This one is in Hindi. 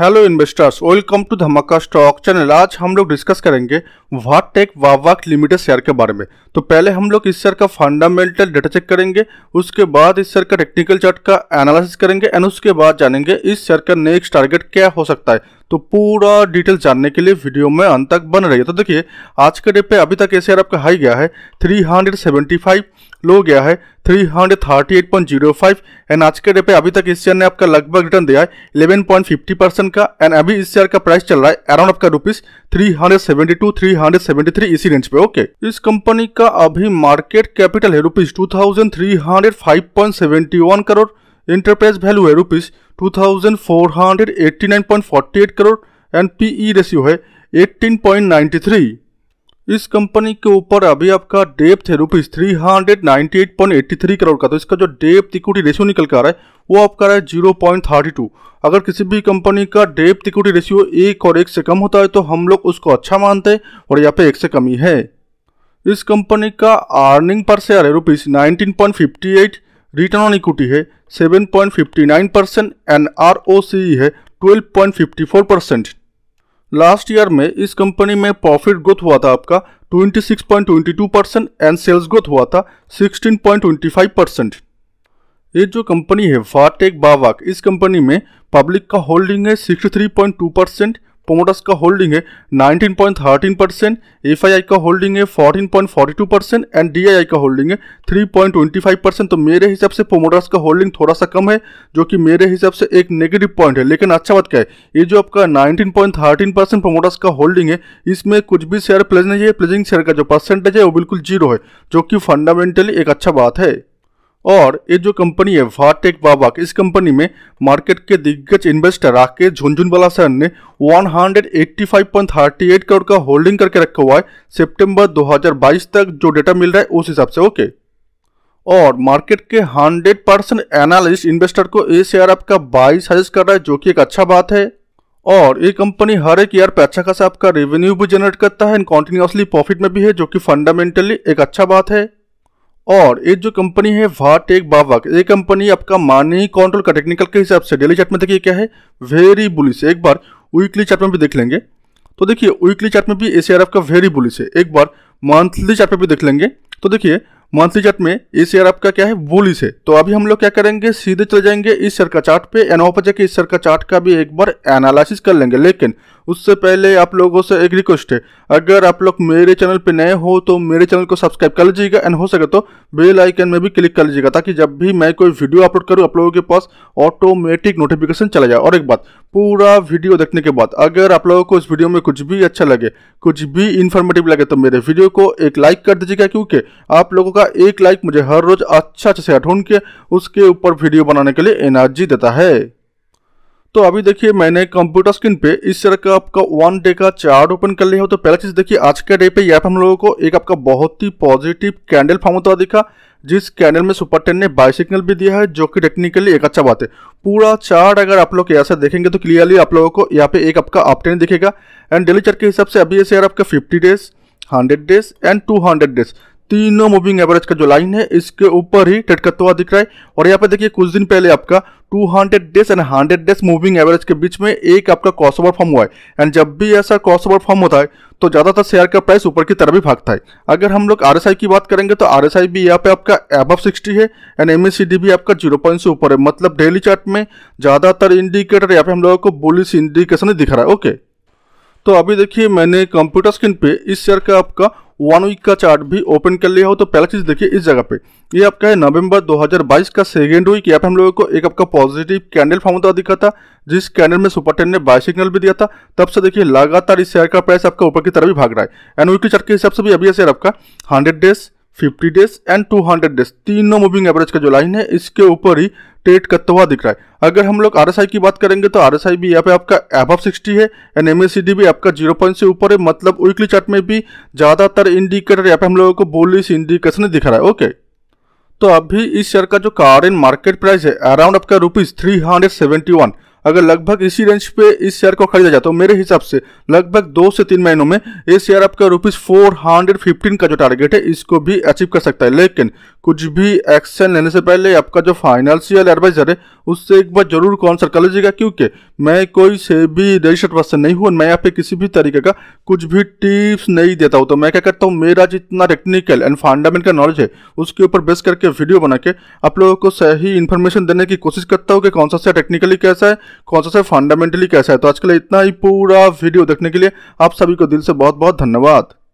hello investors welcome to Dhamaka stock channel आज हम लोग डिस्कस करेंगे Va Tech Wabag limited share के बारे में तो पहले हम लोग इस शेयर का फंडामेंटल डेटा चेक करेंगे उसके बाद इस शेयर का टेक्निकल चार्ट का एनालिसिस करेंगे एंड उसके बाद जानेंगे इस शेयर का नेक्स्ट टारगेट क्या हो सकता है तो पूरा डिटेल जानने के लिए वीडियो में अंत तक बन रही है तो देखिए आज के डेट पे अभी तक एस आपका हाई गया है 375 लो गया है 338.05 एंड आज के डेट पे अभी तक इस शेयर ने आपका लगभग रिटर्न दिया है 11.50 परसेंट का एंड अभी इस शेयर का प्राइस चल रहा है अराउंड आपका रुपीज 372 373 इसी रेंज पे ओके इस कंपनी का अभी मार्केट कैपिटल है रुपीज 2305.71 करोड़ enterprise value है rupees two thousand four hundred eighty nine point forty eight crore and P E ratio है एट्टीन पॉइंट नाइन्टी थ्री इस कंपनी के ऊपर अभी आपका डेप्थ है rupees three hundred ninety eight point eighty three crore का तो इसका जो डेप्थ इक्विटी रेशियो निकल कर आ रहा है वो आपका है जीरो पॉइंट थर्टी टू अगर किसी भी कंपनी का डेप्थ इक्विटी रेशियो एक और एक से कम होता है तो हम लोग उसको अच्छा मानते हैं और यहाँ पे एक से कमी है इस कंपनी का अर्निंग पर शेयर है rupees nineteen point fifty eight return on equity है 7.59 परसेंट एंड आर है 12.54 परसेंट लास्ट ईयर में इस कंपनी में प्रॉफिट ग्रोथ हुआ था आपका 26.22 परसेंट एंड सेल्स ग्रोथ हुआ था 16.25 परसेंट ये जो कंपनी है फाटेक बावाक इस कंपनी में पब्लिक का होल्डिंग है 63.2 परसेंट प्रोमोटर्स का होल्डिंग है 19.13 परसेंट एफ का होल्डिंग है 14.42 परसेंट एंड डी का होल्डिंग है 3.25 परसेंट तो मेरे हिसाब से प्रोमोटर्स का होल्डिंग थोड़ा सा कम है जो कि मेरे हिसाब से एक नेगेटिव पॉइंट है लेकिन अच्छा बात क्या है ये जो आपका 19.13 परसेंट प्रोमोटर्स का होल्डिंग है इसमें कुछ भी शेयर प्लेज नहीं है प्लेजिंग शेयर का जो परसेंटेज है वो बिल्कुल जीरो है जो कि फंडामेंटली एक अच्छा बात है और ये जो कंपनी है वाटेक बाबाक इस कंपनी में मार्केट के दिग्गज इन्वेस्टर राकेश झुंझुनवाला सर ने 185.38 करोड़ का होल्डिंग करके रखा हुआ है सितंबर 2022 तक जो डेटा मिल रहा है उस हिसाब से ओके और मार्केट के 100 परसेंट एनालिस्ट इन्वेस्टर को ए शेयर आपका बाई सजेस्ट कर रहा है जो कि एक अच्छा बात है और ये कंपनी हर एक ईयर पे अच्छा खासा आपका रेवेन्यू भी जनरेट करता है एंड कॉन्टिन्यूसली प्रॉफिट में भी है जो कि फंडामेंटली एक अच्छा बात है और एक जो कंपनी है वाटेक बाबक ये कंपनी आपका मानी कंट्रोल का टेक्निकल के हिसाब से डेली चार्ट में देखिए क्या है वेरी बुलिस एक बार वीकली चार्ट में भी देख लेंगे तो देखिए वीकली चार्ट में भी ए आपका वेरी बुलिस है एक बार मंथली चार्ट में भी देख लेंगे तो देखिए मंथली चार्ट में ए आपका क्या है बुलिस है तो अभी हम लोग क्या करेंगे सीधे चले जाएंगे इस शेयर का चार्ट पे एंड के इस शेयर का चार्ट का भी एक बार एनालिसिस कर लेंगे लेकिन उससे पहले आप लोगों से एक रिक्वेस्ट है अगर आप लोग मेरे चैनल पर नए हो तो मेरे चैनल को सब्सक्राइब कर लीजिएगा एंड हो सके तो बेल आइकन में भी क्लिक कर लीजिएगा ताकि जब भी मैं कोई वीडियो अपलोड करूँ आप लोगों के पास ऑटोमेटिक नोटिफिकेशन चला जाए और एक बात पूरा वीडियो देखने के बाद अगर आप लोगों को इस वीडियो में कुछ भी अच्छा लगे कुछ भी इन्फॉर्मेटिव लगे तो मेरे वीडियो को एक लाइक कर दीजिएगा क्योंकि आप लोगों का एक लाइक मुझे हर रोज अच्छा अच्छा से ढूंढ के उसके ऊपर वीडियो बनाने के लिए एनर्जी देता है तो अभी देखिए मैंने कंप्यूटर स्क्रीन पे इस तरह का आपका वन डे का चार्ट ओपन कर लिया हो तो पहला चीज़ देखिए आज के डे पे यहाँ पे हम लोगों को एक आपका बहुत ही पॉजिटिव कैंडल फॉर्म होता दिखा जिस कैंडल में सुपर टेन ने बाई सिग्नल भी दिया है जो कि टेक्निकली एक अच्छा बात है पूरा चार्ट अगर आप लोग यहाँ से देखेंगे तो क्लियरली आप लोगों को यहाँ पे एक आपका अपटेन दिखेगा एंड डेली चार्ट के हिसाब से अभी ऐसे यार आपका fifty days hundred days and two days तीनों मूविंग एवरेज का जो लाइन है इसके ऊपर ही टटकता हुआ दिख रहा है और यहाँ पे देखिए कुछ दिन पहले आपका 200 days and 100 days moving average के बीच में एक आपका क्रॉसओवर फॉर्म हुआ है एंड जब भी ऐसा क्रॉसओवर फॉर्म होता है तो ज़्यादातर शेयर का प्राइस ऊपर की तरफ ही भागता है अगर हम लोग आर की बात करेंगे तो आर भी यहाँ पे आपका एब सिक्सटी है एंड एम भी आपका जीरो से ऊपर है मतलब डेली चार्ट में ज़्यादातर इंडिकेटर यहाँ पे हम लोगों को बुलिस इंडिकेशन दिख रहा है ओके तो अभी देखिए मैंने कंप्यूटर स्क्रीन पे इस शेयर का आपका वन वीक का चार्ट भी ओपन कर लिया हो तो पहला चीज देखिए इस जगह पे ये आपका है नवंबर 2022 का सेकेंड वीक यहाँ पे हम लोगों को एक आपका पॉजिटिव कैंडल फॉर्म होता दिखा था जिस कैंडल में सुपर टेन ने बाय सिग्नल भी दिया था तब से देखिए लगातार इस शेयर का प्राइस आपका ऊपर की तरफ भी भाग रहा है एंड वीकली चार्ट के हिसाब से भी अभी शेयर आपका hundred days 50 days and 200 days तीनों मूविंग एवरेज का जो लाइन है इसके ऊपर ही ट्रेड करता हुआ दिख रहा है अगर हम लोग आर की बात करेंगे तो आर भी यहाँ पे आपका एबव 60 है एंड एम भी आपका जीरो पॉइंट से ऊपर है मतलब वीकली चार्ट में भी ज़्यादातर इंडिकेटर यहाँ पे हम लोगों को बोलिस इंडिकेशन दिख रहा है ओके तो अभी इस शेयर का जो कार मार्केट प्राइस है अराउंड आपका rupees three hundred seventy one अगर लगभग इसी रेंज पे इस शेयर को खरीदा जाए तो मेरे हिसाब से लगभग दो से तीन महीनों में ये शेयर आपका रुपीज़ फोर हंड्रेड फिफ्टीन का जो टारगेट है इसको भी अचीव कर सकता है लेकिन कुछ भी एक्शन लेने से पहले आपका जो फाइनेंशियल एडवाइजर है उससे एक बार जरूर कॉन्सल्ट कर लीजिएगा क्योंकि मैं कोई से भी रजिस्टर्ड पर्सन नहीं हूँ मैं यहाँ पे किसी भी तरीके का कुछ भी टिप्स नहीं देता हूँ तो मैं क्या करता हूँ मेरा जितना टेक्निकल एंड फंडामेंटल नॉलेज है उसके ऊपर बेस करके वीडियो बना के आप लोगों को सही इन्फॉर्मेशन देने की कोशिश करता हूँ कि कौन सा सा टेक्निकली कैसा है कौन सा सा फंडामेंटली कैसा है तो आजकल इतना ही पूरा वीडियो देखने के लिए आप सभी को दिल से बहुत बहुत धन्यवाद